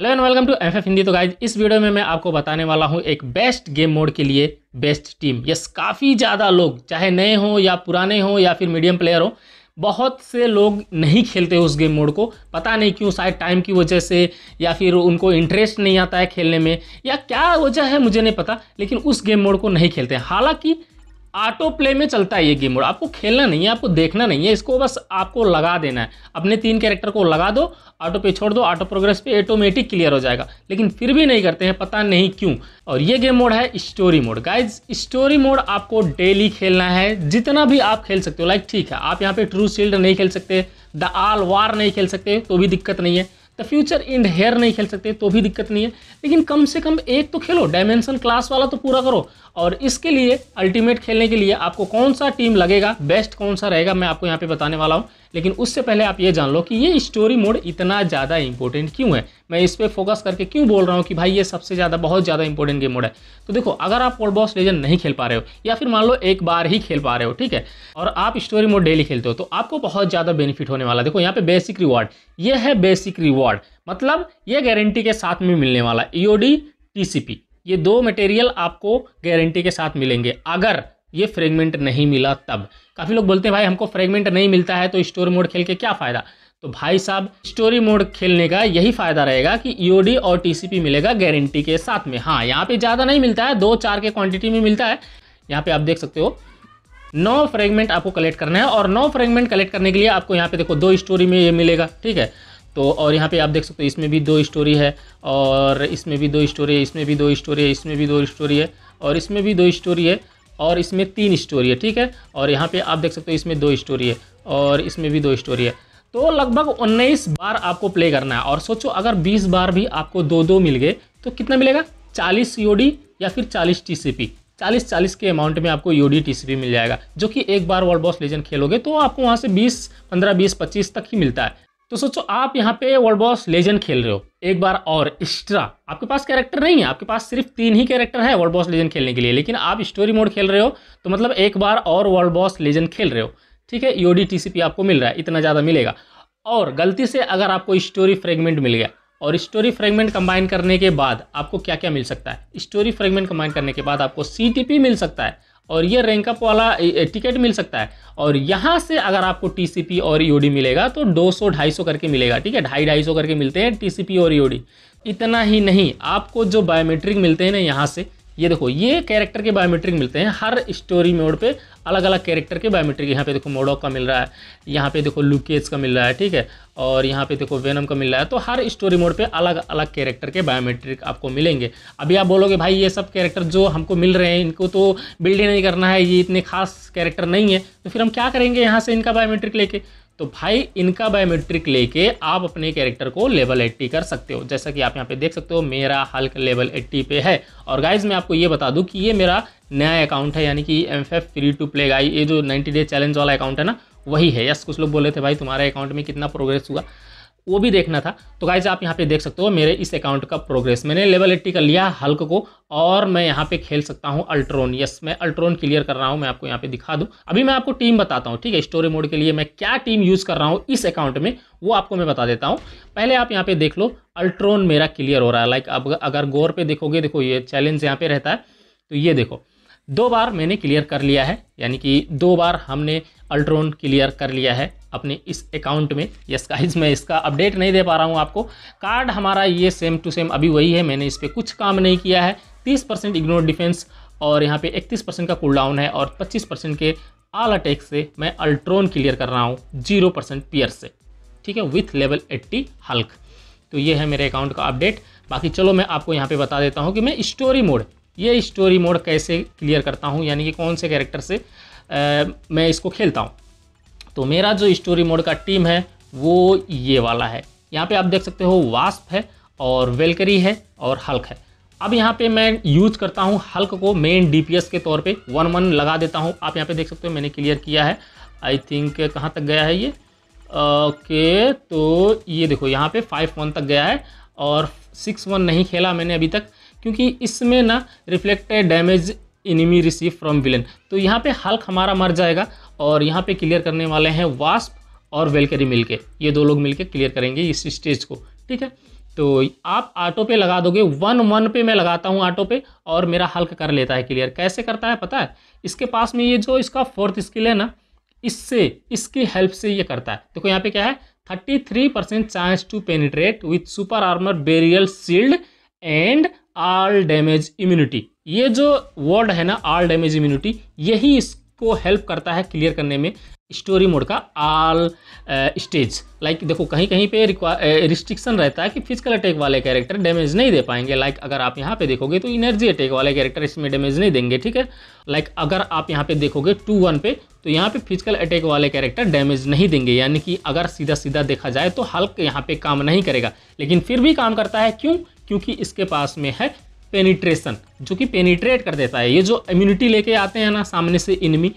hello and welcome to F F Hindi तो guys इस video में मैं आपको बताने वाला हूँ एक बेस्ट गेम मोड के लिए बेस्ट टीम यस काफ़ी ज़्यादा लोग चाहे नए हों या पुराने हों या फिर मीडियम प्लेयर हो बहुत से लोग नहीं खेलते उस गेम मोड को पता नहीं क्यों शायद टाइम की वजह से या फिर उनको इंटरेस्ट नहीं आता है खेलने में या क्या वजह है मुझे नहीं पता लेकिन उस गेम मोड को नहीं खेलते हालांकि ऑटो प्ले में चलता है ये गेम मोड आपको खेलना नहीं है आपको देखना नहीं है इसको बस आपको लगा देना है अपने तीन कैरेक्टर को लगा दो ऑटो पे छोड़ दो ऑटो प्रोग्रेस पे ऑटोमेटिक क्लियर हो जाएगा लेकिन फिर भी नहीं करते हैं पता नहीं क्यों और ये गेम मोड है story mode guys story mode आपको डेली खेलना है जितना भी आप खेल सकते हो लाइक ठीक है आप यहाँ पे ट्रू शील्ड नहीं खेल सकते द आल वार नहीं खेल सकते तो भी दिक्कत नहीं है द फ्यूचर इंड हेयर नहीं खेल सकते तो भी दिक्कत नहीं है लेकिन कम से कम एक तो खेलो डायमेंशन क्लास वाला तो पूरा करो और इसके लिए अल्टीमेट खेलने के लिए आपको कौन सा टीम लगेगा बेस्ट कौन सा रहेगा मैं आपको यहाँ पे बताने वाला हूँ लेकिन उससे पहले आप ये जान लो कि ये स्टोरी मोड इतना ज़्यादा इंपॉर्टेंट क्यों है मैं इस पर फोकस करके क्यों बोल रहा हूँ कि भाई ये सबसे ज़्यादा बहुत ज़्यादा इंपॉर्टेंट गेम मोड है तो देखो अगर आप वर्ल्ड बॉस लेजेंड नहीं खेल पा रहे हो या फिर मान लो एक बार ही खेल पा रहे हो ठीक है और आप स्टोरी मोड डेली खेलते हो तो आपको बहुत ज़्यादा बेनिफिट होने वाला देखो यहाँ पे बेसिक रिवॉर्ड ये है बेसिक रिवॉर्ड मतलब ये गारंटी के साथ में मिलने वाला ईओडी टीसीपी e ये दो मटेरियल आपको गारंटी के साथ मिलेंगे अगर ये फ्रेगमेंट नहीं मिला तब काफ़ी लोग बोलते हैं भाई हमको फ्रेगमेंट नहीं मिलता है तो स्टोरी मोड खेल के क्या फ़ायदा तो भाई साहब स्टोरी मोड खेलने का यही फ़ायदा रहेगा कि ईओडी e और टीसीपी मिलेगा गारंटी के साथ में हाँ यहाँ पे ज़्यादा नहीं मिलता है दो चार के क्वांटिटी में मिलता है यहाँ पे आप देख सकते हो नौ फ्रेगमेंट आपको कलेक्ट करना है और नौ फ्रेगमेंट कलेक्ट करने के लिए आपको यहाँ पे देखो दो स्टोरी में ये मिलेगा ठीक है तो और यहाँ पे आप देख सकते हो इसमें भी दो स्टोरी है और इसमें भी दो स्टोरी है इसमें भी दो स्टोरी है इसमें भी दो स्टोरी है और इसमें भी दो स्टोरी है और इसमें तीन स्टोरी है ठीक है और यहाँ पे आप देख सकते हो इसमें दो स्टोरी है और इसमें भी दो स्टोरी है तो लगभग 19 बार आपको प्ले करना है और सोचो अगर 20 बार भी आपको दो दो मिल गए तो कितना मिलेगा 40 योडी या फिर 40 टीसीपी 40 40 के अमाउंट में आपको यूडी टीसीपी मिल जाएगा जो कि एक बार वर्ल्ड बॉस लेजेंड खेलोगे तो आपको वहाँ से 20 15 20 25 तक ही मिलता है तो सोचो आप यहाँ पे वर्ल्ड बॉस लेजेंड खेल रहे हो एक बार और एक्स्ट्रा आपके पास कैरेक्टर नहीं है आपके पास सिर्फ तीन ही कैरेक्टर है वर्ल्ड बॉस लेजेंड खेलने के लिए लेकिन आप स्टोरी मोड खेल रहे हो तो मतलब एक बार और वर्ल्ड बॉस लेजेंड खेल रहे हो ठीक है ईओडी टीसीपी आपको मिल रहा है इतना ज़्यादा मिलेगा और गलती से अगर आपको स्टोरी फ्रेगमेंट मिल गया और स्टोरी फ्रेगमेंट कंबाइन करने के बाद आपको क्या क्या मिल सकता है स्टोरी फ्रेगमेंट कंबाइन करने के बाद आपको सी मिल सकता है और ये रैंकअप वाला टिकट मिल सकता है और यहाँ से अगर आपको टीसीपी और ईओडी e मिलेगा तो 200 250 करके मिलेगा ठीक है ढाई ढाई सौ करके मिलते हैं टीसीपी और ईओडी e इतना ही नहीं आपको जो बायोमेट्रिक मिलते हैं ना यहाँ से ये देखो ये कैरेक्टर के बायोमेट्रिक मिलते हैं हर स्टोरी मोड पे अलग अलग कैरेक्टर के बायोमेट्रिक यहाँ पे देखो मोडॉक का मिल रहा है यहाँ पे देखो लुकेज का मिल रहा है ठीक है और यहाँ पे देखो वेनम का मिल रहा है तो हर स्टोरी मोड पे अलग अलग कैरेक्टर के बायोमेट्रिक आपको मिलेंगे अभी आप बोलोगे भाई ये सब कैरेक्टर जो हमको मिल रहे हैं इनको तो बिल्ड ही नहीं करना है ये इतने खास कैरेक्टर नहीं है तो फिर हम क्या करेंगे यहाँ से इनका बायोमेट्रिक लेके तो भाई इनका बायोमेट्रिक लेके आप अपने कैरेक्टर को लेवल 80 कर सकते हो जैसा कि आप यहाँ पे देख सकते हो मेरा हल्क लेवल 80 पे है और गाइज मैं आपको ये बता दूँ कि ये मेरा नया अकाउंट है यानी कि एम फ्री टू प्ले गाई ये जो 90 डे चैलेंज वाला अकाउंट है ना वही है यस कुछ लोग बोले थे भाई तुम्हारे अकाउंट में कितना प्रोग्रेस हुआ वो भी देखना था तो गाइज आप यहाँ पे देख सकते हो मेरे इस अकाउंट का प्रोग्रेस मैंने लेवल एट्टी कर लिया हल्क को और मैं यहाँ पे खेल सकता हूँ अल्ट्रोन यस मैं अल्ट्रोन क्लियर कर रहा हूँ मैं आपको यहाँ पे दिखा दूँ अभी मैं आपको टीम बताता हूँ ठीक है स्टोरी मोड के लिए मैं क्या टीम यूज़ कर रहा हूँ इस अकाउंट में वो आपको मैं बता देता हूँ पहले आप यहाँ पे देख लो अल्ट्रोन मेरा क्लियर हो रहा है लाइक अब अगर गौर पर देखोगे देखो ये चैलेंज यहाँ पे रहता है तो ये देखो दो बार मैंने क्लियर कर लिया है यानी कि दो बार हमने अल्ट्रोन क्लियर कर लिया है अपने इस अकाउंट में यस गाइस मैं इसका अपडेट नहीं दे पा रहा हूँ आपको कार्ड हमारा ये सेम टू सेम अभी वही है मैंने इस पर कुछ काम नहीं किया है तीस परसेंट इग्नोर डिफेंस और यहाँ पे इकतीस परसेंट का कूल डाउन है और पच्चीस परसेंट के आल अटैक से मैं अल्ट्रोन क्लियर कर रहा हूँ जीरो परसेंट पियर से ठीक है विथ लेवल एट्टी हल्क तो ये है मेरे अकाउंट का अपडेट बाकी चलो मैं आपको यहाँ पे बता देता हूँ कि मैं स्टोरी मोड ये स्टोरी मोड कैसे क्लियर करता हूँ यानी कि कौन से कैरेक्टर से आ, मैं इसको खेलता हूँ तो मेरा जो स्टोरी मोड का टीम है वो ये वाला है यहाँ पे आप देख सकते हो वास्प है और वेलकरी है और हल्क है अब यहाँ पे मैं यूज करता हूँ हल्क को मेन डीपीएस के तौर पे वन वन लगा देता हूँ आप यहाँ पे देख सकते हो मैंने क्लियर किया है आई थिंक कहाँ तक गया है ये ओके तो ये देखो यहाँ पे फाइव वन तक गया है और सिक्स वन नहीं खेला मैंने अभी तक क्योंकि इसमें ना reflected damage enemy receive from villain तो यहाँ पे हल्क हमारा मर जाएगा और यहाँ पे क्लियर करने वाले हैं वास्प और वेलकरी मिलके ये दो लोग मिलके क्लियर करेंगे इस स्टेज को ठीक है तो आप ऑटो पे लगा दोगे वन वन पे मैं लगाता हूँ ऑटो पे और मेरा हल्क कर लेता है क्लियर कैसे करता है पता है इसके पास में ये जो इसका फोर्थ स्किल है ना इससे इसकी हेल्प से ये करता है देखो तो यहाँ पे क्या है thirty three percent chance to penetrate with super armour barrier shield and all damage immunity ये जो वर्ड है ना आल डैमेज इम्यूनिटी यही इसको हेल्प करता है क्लियर करने में स्टोरी मोड का आल स्टेज लाइक देखो कहीं कहीं पे रिस्ट्रिक्शन uh, रहता है कि फिजिकल अटैक वाले कैरेक्टर डैमेज नहीं दे पाएंगे लाइक like, अगर आप यहाँ पे देखोगे तो एनर्जी अटैक वाले कैरेक्टर इसमें डैमेज नहीं देंगे ठीक है लाइक like, अगर आप यहाँ पे देखोगे टू वन पे तो यहाँ पे फिजिकल अटैक वाले कैरेक्टर डैमेज नहीं देंगे यानी कि अगर सीधा सीधा देखा जाए तो हल्क यहाँ पर काम नहीं करेगा लेकिन फिर भी काम करता है क्यों क्योंकि इसके पास में है पेनिट्रेशन जो कि पेनिट्रेट कर देता है ये जो इम्यूनिटी लेके आते हैं ना सामने से इनमी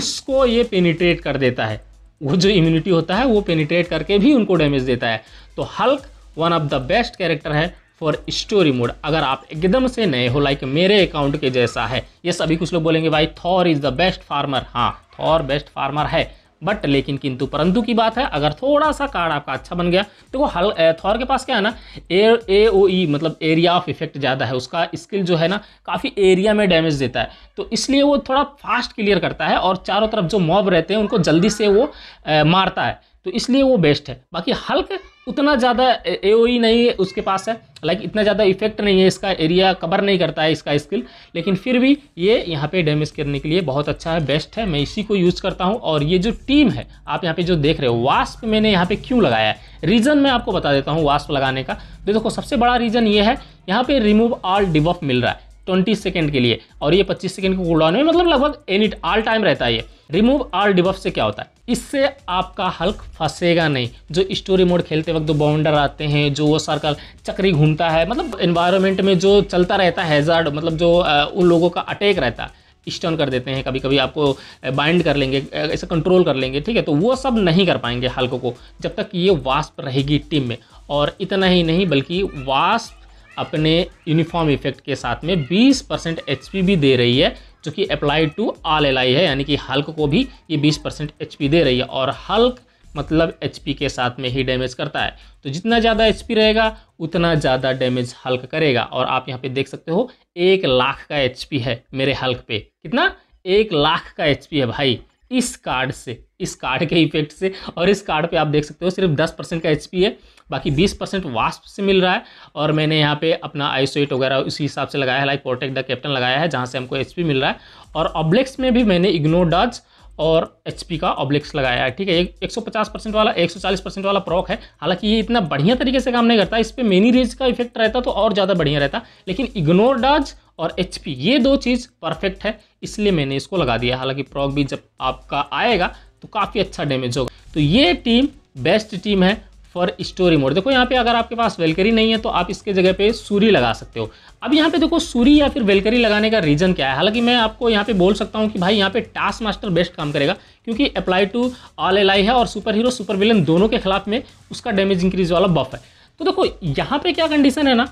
उसको ये पेनिट्रेट कर देता है वो जो इम्यूनिटी होता है वो पेनिट्रेट करके भी उनको डैमेज देता है तो Hulk one of the best character है फॉर स्टोरी मोड अगर आप एकदम से नए हो लाइक मेरे अकाउंट के जैसा है ये सभी कुछ लोग बोलेंगे भाई Thor is the best farmer हाँ थॉर बेस्ट फार्मर है बट लेकिन किंतु परंतु की बात है अगर थोड़ा सा कार्ड आपका अच्छा बन गया तो वो हल थॉर के पास क्या है ना ए ए ओ ई मतलब एरिया ऑफ इफेक्ट ज़्यादा है उसका स्किल जो है ना काफ़ी एरिया में डैमेज देता है तो इसलिए वो थोड़ा फास्ट क्लियर करता है और चारों तरफ जो मॉब रहते हैं उनको जल्दी से वो ए, मारता है तो इसलिए वो बेस्ट है बाकी हल्क उतना ज़्यादा ए e नहीं है उसके पास है लाइक इतना ज़्यादा इफेक्ट नहीं है इसका एरिया कवर नहीं करता है इसका स्किल लेकिन फिर भी ये यहाँ पे डैमेज करने के लिए बहुत अच्छा है बेस्ट है मैं इसी को यूज़ करता हूँ और ये जो टीम है आप यहाँ पे जो देख रहे हो वास्प मैंने यहाँ पे क्यों लगाया है रीज़न मैं आपको बता देता हूँ वास्प लगाने का तो देखो सबसे बड़ा रीज़न ये है यहाँ पर रिमूव ऑल डिवफ मिल रहा है ट्वेंटी सेकेंड के लिए और ये पच्चीस सेकेंड के कूलडाउन में मतलब लगभग एनी ऑल टाइम रहता है ये रिमूव ऑल डिबफ से क्या होता है इससे आपका हल्क फंसेगा नहीं जो स्टोरी मोड खेलते वक्त जो बाउंडर आते हैं जो वो सर्कल चक्री घूमता है मतलब इन्वायरमेंट में जो चलता रहता है हैजार्ड मतलब जो उन लोगों का अटैक रहता है स्टर्न कर देते हैं कभी कभी आपको बाइंड कर लेंगे ऐसे कंट्रोल कर लेंगे ठीक है तो वो सब नहीं कर पाएंगे हल्कों को जब तक ये वास्प रहेगी टीम में और इतना ही नहीं बल्कि वास्प अपने यूनिफॉर्म इफेक्ट के साथ में 20 परसेंट एच भी दे रही है जो कि अप्लाइड टू आल एल है यानी कि हल्क को भी ये 20 परसेंट एच दे रही है और हल्क मतलब एच के साथ में ही डैमेज करता है तो जितना ज़्यादा एच रहेगा उतना ज़्यादा डैमेज हल्क करेगा और आप यहाँ पे देख सकते हो एक लाख का एच है मेरे हल्क पे कितना एक लाख का एच है भाई इस कार्ड से इस कार्ड के इफेक्ट से और इस कार्ड पे आप देख सकते हो सिर्फ 10 परसेंट का एच है बाकी 20 परसेंट वास्प से मिल रहा है और मैंने यहाँ पे अपना आइसोइट वगैरह उसी हिसाब से लगाया है लाइक प्रोटेक्ट द कैप्टन लगाया है जहाँ से हमको एच मिल रहा है और ऑब्लेक्स में भी मैंने इग्नो डॉज और एच का ऑब्लिक्स लगाया है ठीक है एक 150 परसेंट वाला 140 परसेंट वाला प्रॉक है हालांकि ये इतना बढ़िया तरीके से काम नहीं करता इस पर मेनी रेज का इफेक्ट रहता तो और ज़्यादा बढ़िया रहता लेकिन इग्नोर डाज और एच ये दो चीज़ परफेक्ट है इसलिए मैंने इसको लगा दिया हालांकि प्रॉक भी जब आपका आएगा तो काफ़ी अच्छा डैमेज होगा तो ये टीम बेस्ट टीम है फॉर स्टोरी मोड देखो यहाँ पे अगर आपके पास वेलकरी नहीं है तो आप इसके जगह पे सूरी लगा सकते हो अब यहाँ पे देखो सूरी या फिर वेलकरी लगाने का रीज़न क्या है हालांकि मैं आपको यहाँ पे बोल सकता हूँ कि भाई यहाँ पे टास्क मास्टर बेस्ट काम करेगा क्योंकि अप्लाई टू ऑल एल है और सुपर हीरो सुपर विलन दोनों के खिलाफ में उसका डैमेज इंक्रीज वाला बफ है तो देखो यहाँ पर क्या कंडीशन है ना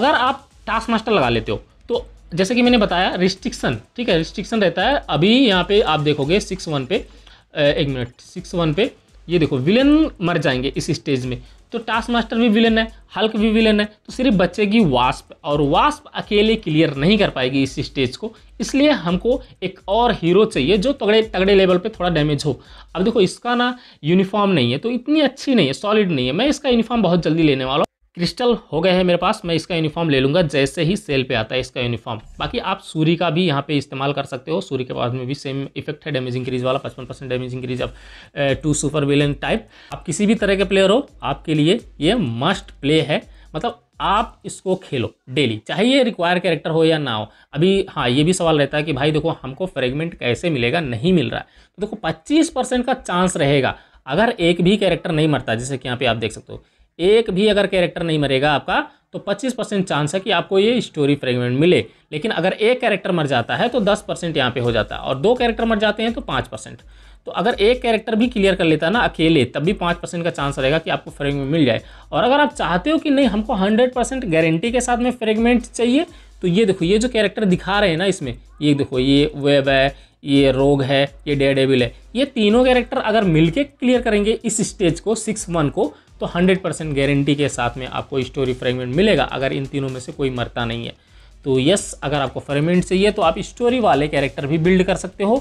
अगर आप टास्क मास्टर लगा लेते हो तो जैसे कि मैंने बताया रिस्ट्रिक्शन ठीक है रिस्ट्रिक्शन रहता है अभी यहाँ पे आप देखोगे सिक्स वन पे एक मिनट सिक्स वन पे ये देखो विलेन मर जाएंगे इस स्टेज में तो टास्क मास्टर भी विलेन है हल्क भी विलेन है तो सिर्फ बचेगी वास्प और वास्प अकेले क्लियर नहीं कर पाएगी इस स्टेज को इसलिए हमको एक और हीरो चाहिए जो तगड़े तगड़े लेवल पे थोड़ा डैमेज हो अब देखो इसका ना यूनिफॉर्म नहीं है तो इतनी अच्छी नहीं है सॉलिड नहीं है मैं इसका यूनिफॉर्म बहुत जल्दी लेने वाला हूँ क्रिस्टल हो गए हैं मेरे पास मैं इसका यूनिफॉर्म ले लूँगा जैसे ही सेल पे आता है इसका यूनिफॉर्म बाकी आप सूर्य का भी यहाँ पे इस्तेमाल कर सकते हो सूर्य के पास में भी सेम इफेक्ट है डैमेज इंक्रीज वाला पचपन परसेंट डैमेज इंक्रीज अब टू सुपर विलन टाइप आप किसी भी तरह के प्लेयर हो आपके लिए ये मस्ट प्ले है मतलब आप इसको खेलो डेली चाहे ये रिक्वायर कैरेक्टर हो या ना हो अभी हाँ ये भी सवाल रहता है कि भाई देखो हमको फ्रेगमेंट कैसे मिलेगा नहीं मिल रहा है तो देखो पच्चीस परसेंट का चांस रहेगा अगर एक भी कैरेक्टर नहीं मरता जैसे कि यहाँ पे आप देख सकते हो एक भी अगर कैरेक्टर नहीं मरेगा आपका तो 25 परसेंट चांस है कि आपको ये स्टोरी फ्रेगमेंट मिले लेकिन अगर एक कैरेक्टर मर जाता है तो 10 परसेंट यहाँ पे हो जाता है और दो कैरेक्टर मर जाते हैं तो पाँच परसेंट तो अगर एक कैरेक्टर भी क्लियर कर लेता ना अकेले तब भी पाँच परसेंट का चांस रहेगा कि आपको फ्रेगमेंट मिल जाए और अगर आप चाहते हो कि नहीं हमको हंड्रेड परसेंट गारंटी के साथ में फ्रेगमेंट चाहिए तो ये देखो ये जो कैरेक्टर दिखा रहे हैं ना इसमें ये देखो ये वेब है ये रोग है ये डेडेबिल है ये तीनों कैरेक्टर अगर मिलके क्लियर करेंगे इस स्टेज को सिक्स वन को तो 100 परसेंट गारंटी के साथ में आपको स्टोरी फ्रेगमेंट मिलेगा अगर इन तीनों में से कोई मरता नहीं है तो यस अगर आपको फ्रेगमेंट चाहिए तो आप स्टोरी वाले कैरेक्टर भी बिल्ड कर सकते हो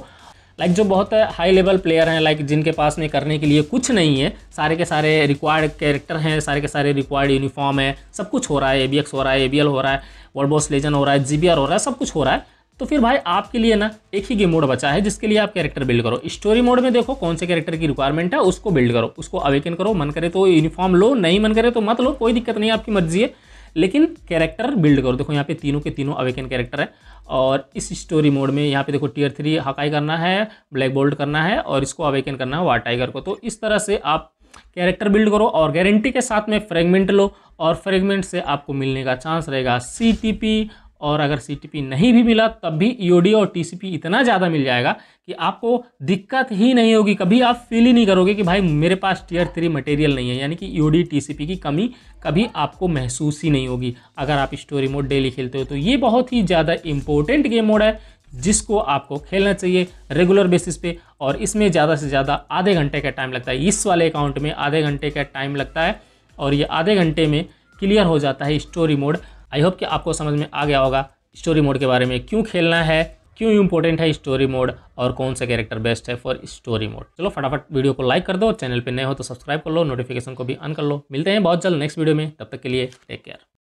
लाइक like जो बहुत हाई लेवल प्लेयर हैं लाइक जिनके पास में करने के लिए कुछ नहीं है सारे के सारे रिक्वायर्ड कैरेक्टर हैं सारे के सारे रिक्वायर्ड यूनिफॉर्म है सब कुछ हो रहा है ए हो रहा है ए हो रहा है वर्ल्ड बॉस लेजन हो रहा है जी हो रहा है सब कुछ हो रहा है तो फिर भाई आपके लिए ना एक ही गेम मोड बचा है जिसके लिए आप कैरेक्टर बिल्ड करो स्टोरी मोड में देखो कौन से कैरेक्टर की रिक्वायरमेंट है उसको बिल्ड करो उसको अवेकन करो मन करे तो यूनिफॉर्म लो नहीं मन करे तो मत लो कोई दिक्कत नहीं आपकी मर्जी है लेकिन कैरेक्टर बिल्ड करो देखो यहाँ पे तीनों के तीनों अवेकन कैरेक्टर है और इस स्टोरी मोड में यहाँ पे देखो टीयर थ्री हकाई करना है ब्लैक बोल्ट करना है और इसको अवेकन करना है वाट टाइगर को तो इस तरह से आप कैरेक्टर बिल्ड करो और गारंटी के साथ में फ्रेगमेंट लो और फ्रेगमेंट से आपको मिलने का चांस रहेगा सी और अगर सी नहीं भी मिला तब भी ई e और टी इतना ज़्यादा मिल जाएगा कि आपको दिक्कत ही नहीं होगी कभी आप फील ही नहीं करोगे कि भाई मेरे पास टीयर थ्री मटेरियल नहीं है यानी कि ई e टीसीपी की कमी कभी आपको महसूस ही नहीं होगी अगर आप स्टोरी मोड डेली खेलते हो तो ये बहुत ही ज़्यादा इंपॉर्टेंट गेम मोड है जिसको आपको खेलना चाहिए रेगुलर बेसिस पे और इसमें ज़्यादा से ज़्यादा आधे घंटे का टाइम लगता है इस वाले अकाउंट में आधे घंटे का टाइम लगता है और ये आधे घंटे में क्लियर हो जाता है स्टोरी मोड आई होप कि आपको समझ में आ गया होगा स्टोरी मोड के बारे में क्यों खेलना है क्यों इंपॉर्टेंट है स्टोरी मोड और कौन सा कैरेक्टर बेस्ट है फॉर स्टोरी मोड चलो फटाफट वीडियो को लाइक कर दो चैनल पर नए हो तो सब्सक्राइब कर लो नोटिफिकेशन को भी ऑन कर लो मिलते हैं बहुत जल्द नेक्स्ट वीडियो में तब तक के लिए टेक केयर